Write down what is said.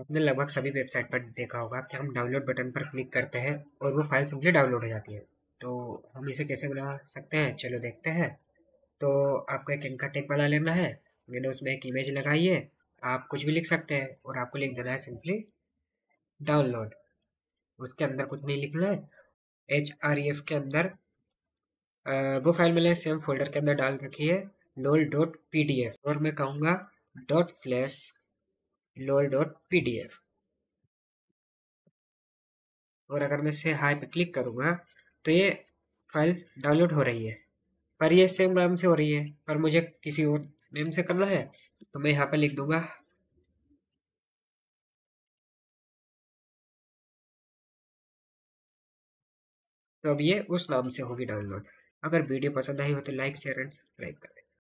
आपने लगभग सभी वेबसाइट पर देखा होगा कि हम डाउनलोड बटन पर क्लिक करते हैं और वो फाइल सिंपली डाउनलोड हो जाती है तो हम इसे कैसे बना सकते हैं चलो देखते हैं तो आपको एक इनका टेक बना लेना है मैंने उसमें एक इमेज लगाई है आप कुछ भी लिख सकते हैं और आपको लिख देना है सिंपली डाउनलोड उसके अंदर कुछ नहीं लिखना है एच आर ई एफ के अंदर वो फाइल मैंने सेम फोल्डर के अंदर डाल रखी है lol dot P D F और मैं कहूँगा डॉट स्लैश lol.pdf और अगर मैं इसे हाई पे क्लिक करूँगा तो ये फाइल डाउनलोड हो रही है पर ये सेम नाम से हो रही है पर मुझे किसी और नेम से करना है तो मैं यहाँ पर लिख दूंगा तो अब ये उस नाम से होगी डाउनलोड अगर वीडियो पसंद आई हो तो लाइक शेयर एंड सब्सक्राइब करें